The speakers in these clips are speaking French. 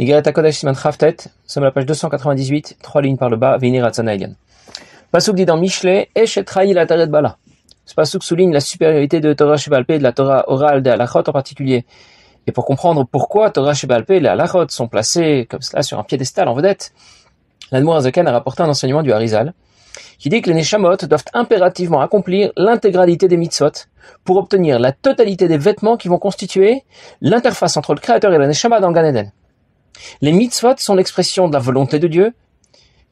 ta Siman sommes à la page 298, trois lignes par le bas, Vénératsana Elian. Pasuk dit dans Michelet, la Taret Bala. pasuk souligne la supériorité de Torah Shebalpe et de la Torah orale de Halachot en particulier. Et pour comprendre pourquoi Torah Shebalpe et la sont placés comme cela sur un piédestal en vedette, l'Admour Azakan a rapporté un enseignement du Harizal qui dit que les Neshamot doivent impérativement accomplir l'intégralité des Mitzot pour obtenir la totalité des vêtements qui vont constituer l'interface entre le Créateur et la Neshama dans Gan Eden. Les mitzvot sont l'expression de la volonté de Dieu,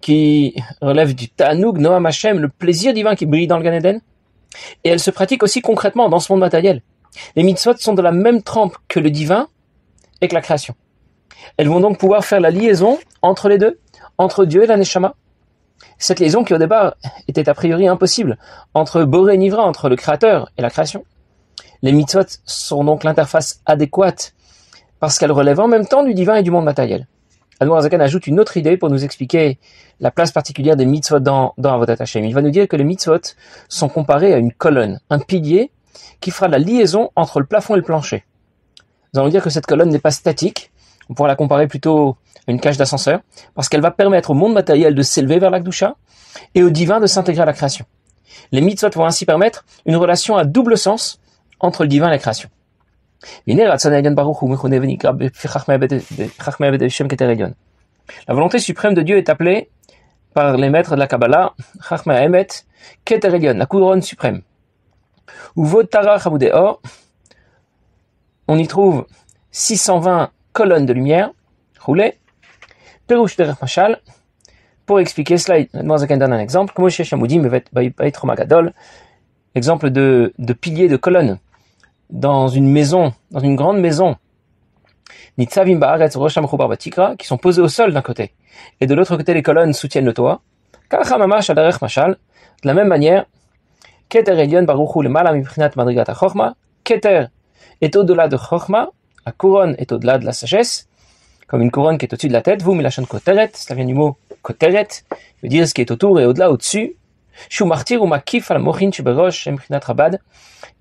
qui relève du Tanouk Noam le plaisir divin qui brille dans le Gan Eden, et elles se pratiquent aussi concrètement dans ce monde matériel. Les mitzvot sont de la même trempe que le divin et que la création. Elles vont donc pouvoir faire la liaison entre les deux, entre Dieu et la Cette liaison qui au départ était a priori impossible, entre Boré et Nivra, entre le Créateur et la création. Les mitzvot sont donc l'interface adéquate parce qu'elle relève en même temps du divin et du monde matériel. Admor Zakan ajoute une autre idée pour nous expliquer la place particulière des mitzvot dans, dans Avodat Hashem. Il va nous dire que les mitzvot sont comparés à une colonne, un pilier qui fera la liaison entre le plafond et le plancher. Nous allons dire que cette colonne n'est pas statique, on pourra la comparer plutôt à une cage d'ascenseur, parce qu'elle va permettre au monde matériel de s'élever vers l'Akdoucha et au divin de s'intégrer à la création. Les mitzvot vont ainsi permettre une relation à double sens entre le divin et la création. La volonté suprême de Dieu est appelée par les maîtres de la Kabbalah, la couronne suprême. on y trouve 620 colonnes de lumière roulées. pour expliquer cela, moi je donne un exemple. Exemple de, de piliers de colonnes dans une maison, dans une grande maison, qui sont posés au sol d'un côté, et de l'autre côté les colonnes soutiennent le toit. de la même manière, Keter est au-delà de la couronne est au-delà de la sagesse, comme une couronne qui est au-dessus de la tête, vous, Milachan Koteret, cela vient du mot Koteret, veut dire ce qui est autour et au-delà, au-dessus, ou al Mohin qui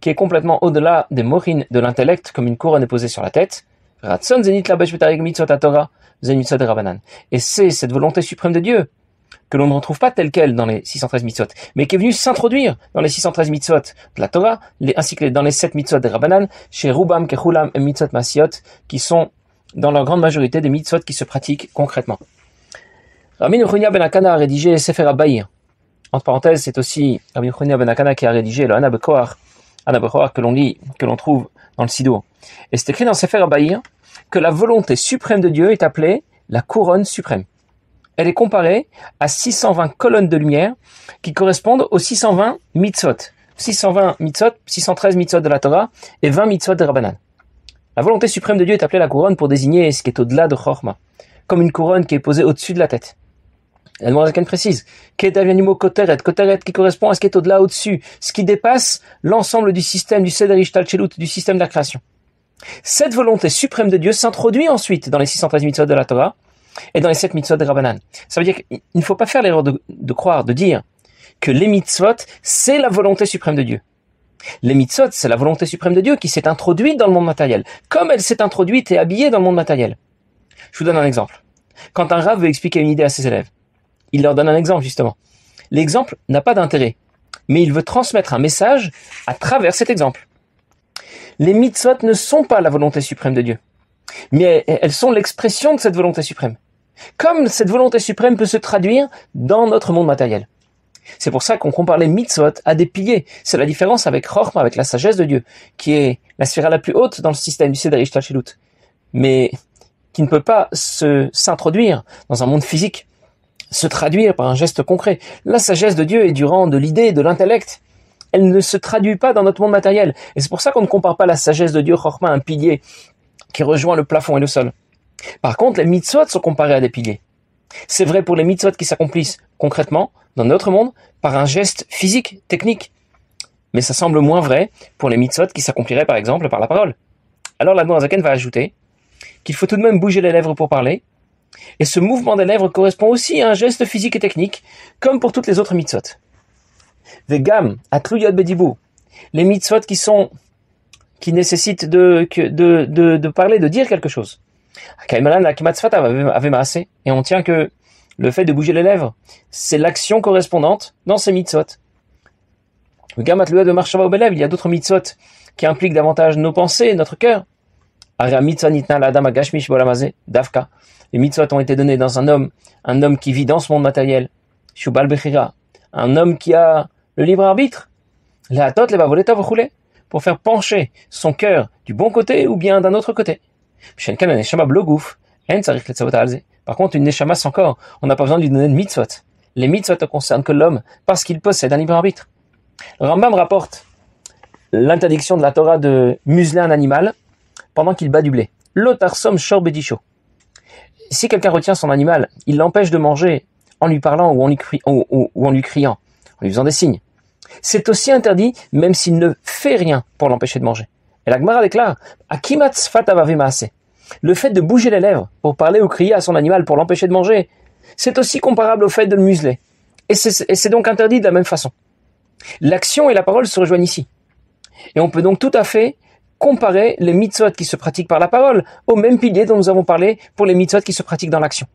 est complètement au-delà des Mohin de l'intellect, comme une couronne est posée sur la tête. rabanan Et c'est cette volonté suprême de Dieu que l'on ne retrouve pas telle quelle dans les 613 mitzvot, mais qui est venue s'introduire dans les 613 mitzvot de la Torah, ainsi que dans les 7 mitzvot des rabanan chez Rubam, Kehulam et Mitzvot Masiot, qui sont dans la grande majorité des mitzvot qui se pratiquent concrètement. Ramin Runya Ben Akana a rédigé Sefer Abayir, entre parenthèses, c'est aussi Rabbi Yochanan ben qui a rédigé le Anna Bekoar, que l'on lit, que l'on trouve dans le Sido. Et c'est écrit dans Sefer Abaïr que la volonté suprême de Dieu est appelée la couronne suprême. Elle est comparée à 620 colonnes de lumière qui correspondent aux 620 mitzvot. 620 mitzvot, 613 mitzvot de la Torah et 20 mitzvot de Rabbanan. La volonté suprême de Dieu est appelée la couronne pour désigner ce qui est au-delà de Chorma, comme une couronne qui est posée au-dessus de la tête. La demande arcane précise. mot Koteret. Koteret qui correspond à ce qui est au-delà, au-dessus. Ce qui dépasse l'ensemble du système du Sederich Chelut, du système de la création. Cette volonté suprême de Dieu s'introduit ensuite dans les 613 mitzvot de la Torah et dans les 7 mitzvot de Rabbanan. Ça veut dire qu'il ne faut pas faire l'erreur de, de, croire, de dire que les mitzvot, c'est la volonté suprême de Dieu. Les mitzvot, c'est la volonté suprême de Dieu qui s'est introduite dans le monde matériel, comme elle s'est introduite et habillée dans le monde matériel. Je vous donne un exemple. Quand un rave veut expliquer une idée à ses élèves, il leur donne un exemple justement. L'exemple n'a pas d'intérêt, mais il veut transmettre un message à travers cet exemple. Les mitzvot ne sont pas la volonté suprême de Dieu, mais elles sont l'expression de cette volonté suprême. Comme cette volonté suprême peut se traduire dans notre monde matériel. C'est pour ça qu'on compare les mitzvot à des piliers. C'est la différence avec Rochma, avec la sagesse de Dieu, qui est la sphère la plus haute dans le système du Seder Shilut, mais qui ne peut pas s'introduire dans un monde physique se traduire par un geste concret. La sagesse de Dieu est du rang de l'idée, de l'intellect. Elle ne se traduit pas dans notre monde matériel. Et c'est pour ça qu'on ne compare pas la sagesse de Dieu, Chorma, à un pilier qui rejoint le plafond et le sol. Par contre, les mitzvot sont comparés à des piliers. C'est vrai pour les mitzvot qui s'accomplissent concrètement dans notre monde par un geste physique, technique. Mais ça semble moins vrai pour les mitzvot qui s'accompliraient par exemple par la parole. Alors la Zaken va ajouter qu'il faut tout de même bouger les lèvres pour parler, et ce mouvement des lèvres correspond aussi à un geste physique et technique, comme pour toutes les autres mitzvot. Les mitzvot qui sont, qui nécessitent de, de, de, parler, de dire quelque chose. Et on tient que le fait de bouger les lèvres, c'est l'action correspondante dans ces mitzvot. Il y a d'autres mitzvot qui impliquent davantage nos pensées, notre cœur. d'avka les mitzvot ont été donnés dans un homme, un homme qui vit dans ce monde matériel, Shubal Bechira, un homme qui a le libre arbitre, la le pour faire pencher son cœur du bon côté ou bien d'un autre côté. Par contre, une neshama sans corps, on n'a pas besoin de lui donner de mitzvot. Les mitzvot ne concernent que l'homme parce qu'il possède un libre arbitre. Rambam rapporte l'interdiction de la Torah de museler un animal pendant qu'il bat du blé. L'otarsom shor bedisho si quelqu'un retient son animal, il l'empêche de manger en lui parlant ou en lui, criant, en lui faisant des signes. C'est aussi interdit même s'il ne fait rien pour l'empêcher de manger. Et la Gemara déclare Le fait de bouger les lèvres pour parler ou crier à son animal pour l'empêcher de manger, c'est aussi comparable au fait de le museler. Et c'est donc interdit de la même façon. L'action et la parole se rejoignent ici. Et on peut donc tout à fait comparer les mitzvot qui se pratiquent par la parole au même pilier dont nous avons parlé pour les mitzvot qui se pratiquent dans l'action.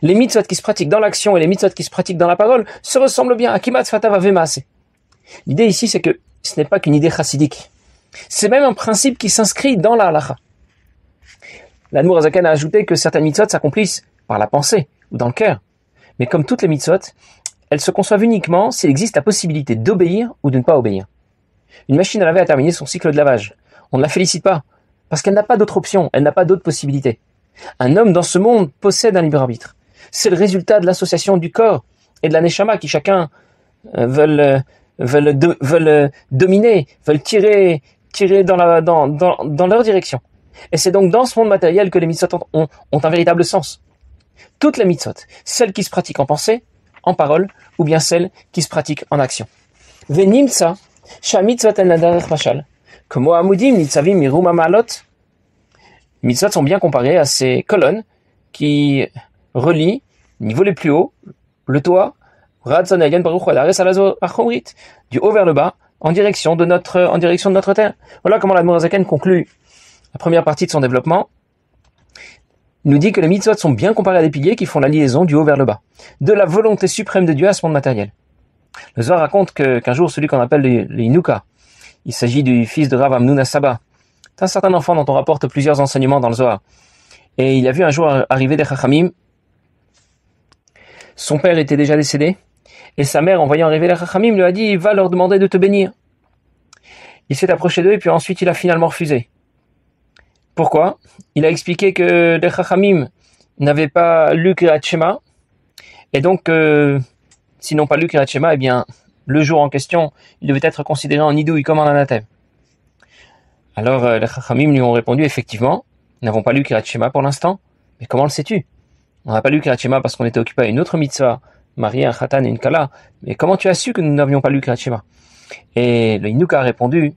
Les mitzvot qui se pratiquent dans l'action et les mitzvot qui se pratiquent dans la parole se ressemblent bien à Kimat Fatava Vemase. L'idée ici, c'est que ce n'est pas qu'une idée chassidique. C'est même un principe qui s'inscrit dans la halacha. L'Anmour a ajouté que certaines mitzvot s'accomplissent par la pensée ou dans le cœur. Mais comme toutes les mitzvot, elles se conçoivent uniquement s'il existe la possibilité d'obéir ou de ne pas obéir. Une machine à laver a terminé son cycle de lavage on ne la félicite pas, parce qu'elle n'a pas d'autre option, elle n'a pas d'autre possibilité. Un homme dans ce monde possède un libre arbitre. C'est le résultat de l'association du corps et de la neshama qui chacun euh, veulent, euh, veulent, veulent euh, dominer, veulent tirer, tirer dans, la, dans, dans, leur direction. Et c'est donc dans ce monde matériel que les mitzvot ont, un véritable sens. Toutes les mitzvot, celles qui se pratiquent en pensée, en parole, ou bien celles qui se pratiquent en action. mitzvot en que Mitzvot sont bien comparés à ces colonnes qui relient, niveau les plus hauts, le toit, du haut vers le bas, en direction de notre, en direction de notre terre. Voilà comment la Zaken conclut la première partie de son développement. Il nous dit que les mitzvot sont bien comparés à des piliers qui font la liaison du haut vers le bas, de la volonté suprême de Dieu à ce monde matériel. Le Zohar raconte qu'un jour, celui qu'on appelle les, les il s'agit du fils de Rav Amnoun Saba. C'est un certain enfant dont on rapporte plusieurs enseignements dans le Zohar. Et il a vu un jour arriver des Chachamim. Son père était déjà décédé. Et sa mère, en voyant arriver les Chachamim, lui a dit, va leur demander de te bénir. Il s'est approché d'eux et puis ensuite il a finalement refusé. Pourquoi Il a expliqué que les Chachamim n'avaient pas lu Kirat Et donc, euh, s'ils n'ont pas lu Kirat eh bien, le jour en question, il devait être considéré en idouille comme en anathème. Alors euh, les Chachamim lui ont répondu effectivement, nous n'avons pas lu Kirat pour l'instant, mais comment le sais-tu On n'a pas lu Kirat parce qu'on était occupé à une autre mitzvah, marier un Khatan et une Kala, mais comment tu as su que nous n'avions pas lu Kirat Et le Inuka a répondu,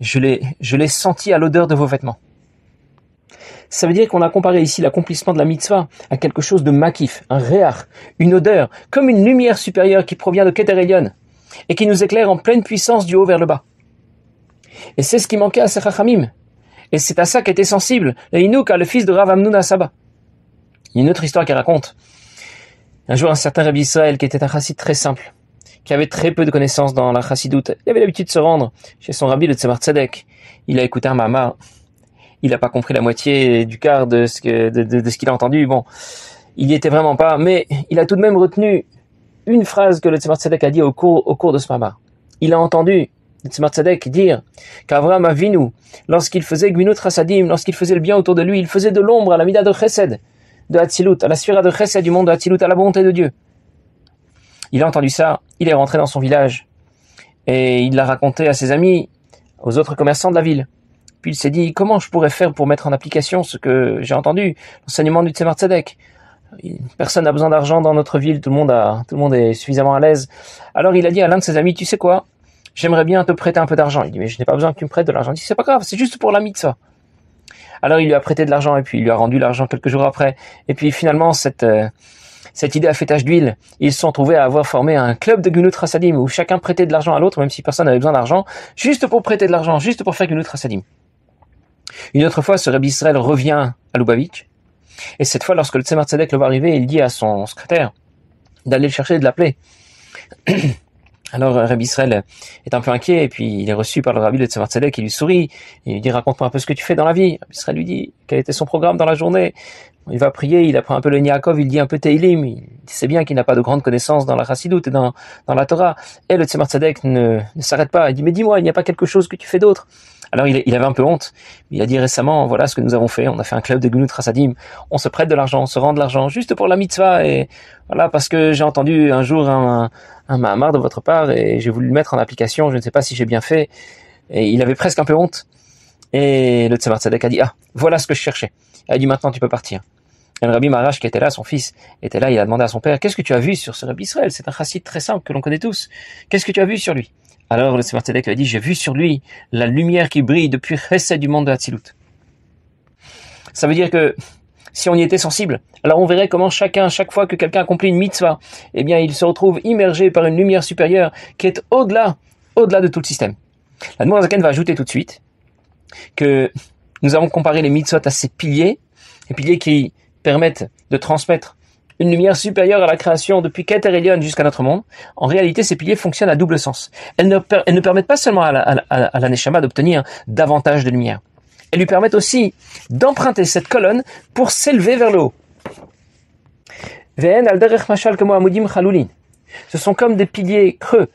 je l'ai, senti à l'odeur de vos vêtements. Ça veut dire qu'on a comparé ici l'accomplissement de la mitzvah à quelque chose de makif, un réar, une odeur, comme une lumière supérieure qui provient de Keter et qui nous éclaire en pleine puissance du haut vers le bas. Et c'est ce qui manquait à ces Et c'est à ça qu'était sensible le le fils de Rav Amnoun Saba. Il y a une autre histoire qu'il raconte. Un jour, un certain Rabbi Israël, qui était un chassid très simple, qui avait très peu de connaissances dans la chassidoute, il avait l'habitude de se rendre chez son rabbi, le Tzemar Il a écouté un mama. Il n'a pas compris la moitié du quart de ce qu'il a entendu. Bon, il n'y était vraiment pas, mais il a tout de même retenu une phrase que le Tzimar a dit au cours, au cours de ce mama. Il a entendu le Tzimar dire qu'Avram nous. lorsqu'il faisait Gminut sadim lorsqu'il faisait le bien autour de lui, il faisait de l'ombre à la Mida de Chesed, de Hatzilut, à la Sphira de Chesed du monde de Hatzilut, à la bonté de Dieu. Il a entendu ça, il est rentré dans son village et il l'a raconté à ses amis, aux autres commerçants de la ville. Puis il s'est dit comment je pourrais faire pour mettre en application ce que j'ai entendu, l'enseignement du Tzemar personne n'a besoin d'argent dans notre ville, tout le monde a, tout le monde est suffisamment à l'aise. Alors il a dit à l'un de ses amis, tu sais quoi, j'aimerais bien te prêter un peu d'argent. Il dit, mais je n'ai pas besoin que tu me prêtes de l'argent. Il dit, c'est pas grave, c'est juste pour l'ami de ça. Alors il lui a prêté de l'argent et puis il lui a rendu l'argent quelques jours après. Et puis finalement, cette, euh, cette idée a fait tache d'huile. Ils se sont trouvés à avoir formé un club de Gunut où chacun prêtait de l'argent à l'autre, même si personne n'avait besoin d'argent, juste pour prêter de l'argent, juste pour faire Gunut Rasadim. Une autre fois, ce Rabbi revient à Lubavitch et cette fois, lorsque le Tzemar le voit arriver, il dit à son secrétaire d'aller le chercher et de l'appeler. Alors euh, Rabbi Israël est un peu inquiet et puis il est reçu par le rabbi de Tzemar il qui lui sourit. Il lui dit raconte-moi un peu ce que tu fais dans la vie. Rabbi Israël lui dit quel était son programme dans la journée. Il va prier, il apprend un peu le Niakov, il dit un peu Teilim. Il sait bien qu'il n'a pas de grandes connaissances dans la Chassidoute et dans, la Torah. Et le Tzemar ne, ne s'arrête pas. Il dit mais dis-moi il n'y a pas quelque chose que tu fais d'autre. Alors il, avait un peu honte. Il a dit récemment, voilà ce que nous avons fait. On a fait un club de Gunut Rasadim. On se prête de l'argent, on se rend de l'argent juste pour la mitzvah. Et voilà, parce que j'ai entendu un jour un, un, mahamar de votre part et j'ai voulu le mettre en application. Je ne sais pas si j'ai bien fait. Et il avait presque un peu honte. Et le Tzemar Tzedek a dit, ah, voilà ce que je cherchais. il a dit, maintenant tu peux partir. Et le Rabbi Marash, qui était là, son fils, était là, il a demandé à son père, qu'est-ce que tu as vu sur ce Rabbi Israël C'est un chassid très simple que l'on connaît tous. Qu'est-ce que tu as vu sur lui alors le Tzedek lui a dit, j'ai vu sur lui la lumière qui brille depuis Chesed du monde de Hatzilut. Ça veut dire que si on y était sensible, alors on verrait comment chacun, chaque fois que quelqu'un accomplit une mitzvah, eh bien il se retrouve immergé par une lumière supérieure qui est au-delà, au-delà de tout le système. La Zaken va ajouter tout de suite que nous avons comparé les mitzvot à ces piliers, les piliers qui permettent de transmettre une lumière supérieure à la création depuis Cateryllion jusqu'à notre monde, en réalité, ces piliers fonctionnent à double sens. Elles ne, permettent pas seulement à la, à, d'obtenir davantage de lumière, elles lui permettent aussi d'emprunter cette colonne pour s'élever vers le haut. Ce sont comme des piliers creux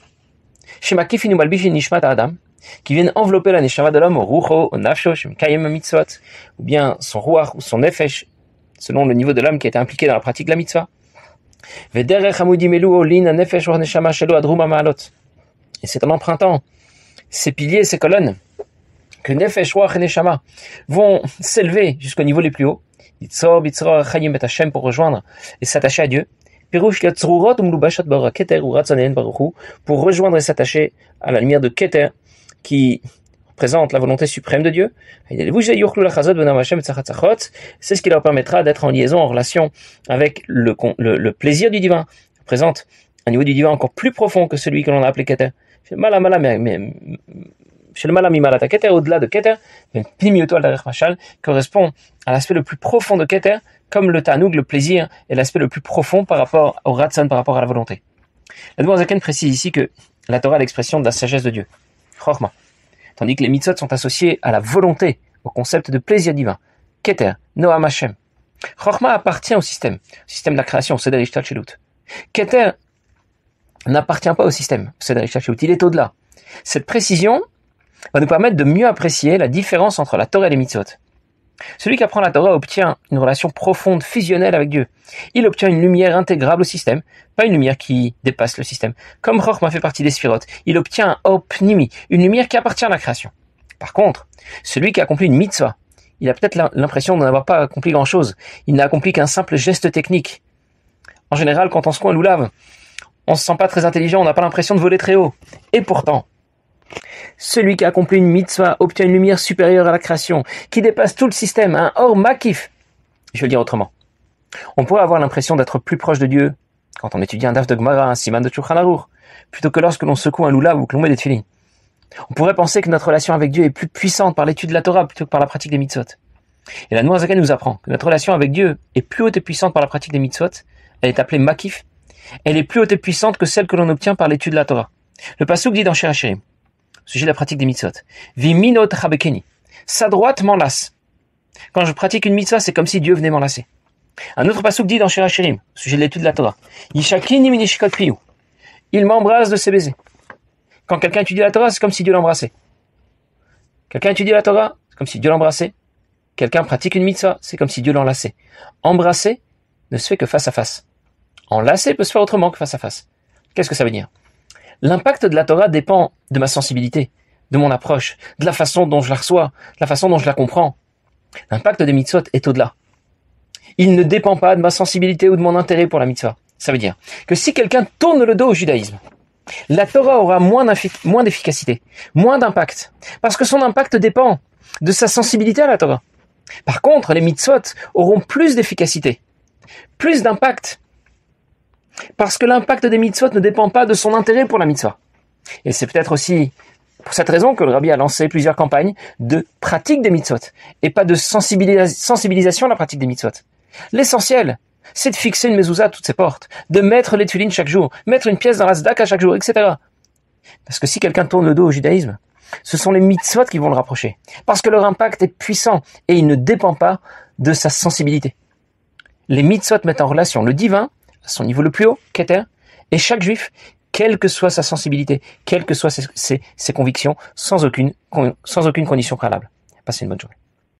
qui viennent envelopper la de l'homme au rucho, au mitzvot, ou bien son ruach ou son nefesh, selon le niveau de l'âme qui été impliqué dans la pratique de la mitzvah. Et c'est en empruntant ces piliers, ces colonnes, que Nefesh, Roach et Neshama vont s'élever jusqu'au niveau les plus hauts, pour rejoindre et s'attacher à Dieu, pour rejoindre et s'attacher à la lumière de Keter, qui présente la volonté suprême de Dieu, c'est ce qui leur permettra d'être en liaison, en relation avec le, plaisir du divin, présente un niveau du divin encore plus profond que celui que l'on a appelé Keter. Chez le malata Keter, au-delà de Keter, correspond à l'aspect le plus profond de Keter, comme le Tanoug, le plaisir, est l'aspect le plus profond par rapport au Ratsan, par rapport à la volonté. La Zaken précise ici que la Torah est l'expression de la sagesse de Dieu. Chorma tandis que les mitzvot sont associés à la volonté, au concept de plaisir divin. Keter, Noam Hashem. Chochma appartient au système, au système de la création, c'est Keter n'appartient pas au système, c'est il est au-delà. Cette précision va nous permettre de mieux apprécier la différence entre la Torah et les mitzvot. Celui qui apprend la Torah obtient une relation profonde, fusionnelle avec Dieu. Il obtient une lumière intégrable au système, pas une lumière qui dépasse le système. Comme m'a fait partie des sphirotes, il obtient un opnimi, une lumière qui appartient à la création. Par contre, celui qui accomplit une mitzvah, il a peut-être l'impression de n'avoir pas accompli grand-chose. Il n'a accompli qu'un simple geste technique. En général, quand on se coin lave, on ne se sent pas très intelligent, on n'a pas l'impression de voler très haut. Et pourtant, celui qui accomplit une mitzvah obtient une lumière supérieure à la création, qui dépasse tout le système, un hein. or makif. Je veux dire autrement. On pourrait avoir l'impression d'être plus proche de Dieu quand on étudie un daf de Gemara, un siman de Tchouchanarur, plutôt que lorsque l'on secoue un lula ou que l'on met des On pourrait penser que notre relation avec Dieu est plus puissante par l'étude de la Torah plutôt que par la pratique des mitzvot. Et la Noazaka nous apprend que notre relation avec Dieu est plus haute et puissante par la pratique des mitzvot, elle est appelée makif, elle est plus haute et puissante que celle que l'on obtient par l'étude de la Torah. Le pasuk dit dans Shir sujet de la pratique des mitzvot. Viminot rabekeni. Sa droite m'enlace. Quand je pratique une mitzvah, c'est comme si Dieu venait m'enlacer. Un autre pasouk dit dans Shirachirim, sujet de l'étude de la Torah. Yishakini Il m'embrasse de ses baisers. Quand quelqu'un étudie la Torah, c'est comme si Dieu l'embrassait. Quelqu'un étudie la Torah, c'est comme si Dieu l'embrassait. Quelqu'un pratique une mitzvah, c'est comme si Dieu l'enlaçait. Embrasser ne se fait que face à face. Enlacer peut se faire autrement que face à face. Qu'est-ce que ça veut dire L'impact de la Torah dépend de ma sensibilité, de mon approche, de la façon dont je la reçois, de la façon dont je la comprends. L'impact des mitzvot est au-delà. Il ne dépend pas de ma sensibilité ou de mon intérêt pour la mitzvah. Ça veut dire que si quelqu'un tourne le dos au judaïsme, la Torah aura moins d'efficacité, moins d'impact, parce que son impact dépend de sa sensibilité à la Torah. Par contre, les mitzvot auront plus d'efficacité, plus d'impact, parce que l'impact des mitzvot ne dépend pas de son intérêt pour la mitzvah. Et c'est peut-être aussi pour cette raison que le Rabbi a lancé plusieurs campagnes de pratique des mitzvot et pas de sensibilisation à la pratique des mitzvot. L'essentiel, c'est de fixer une mezouza à toutes ses portes, de mettre les tulines chaque jour, mettre une pièce dans la à chaque jour, etc. Parce que si quelqu'un tourne le dos au judaïsme, ce sont les mitzvot qui vont le rapprocher. Parce que leur impact est puissant et il ne dépend pas de sa sensibilité. Les mitzvot mettent en relation le divin son niveau le plus haut, Keter, et chaque juif, quelle que soit sa sensibilité, quelles que soient ses, convictions, sans aucune, sans aucune condition préalable. Passez une bonne journée.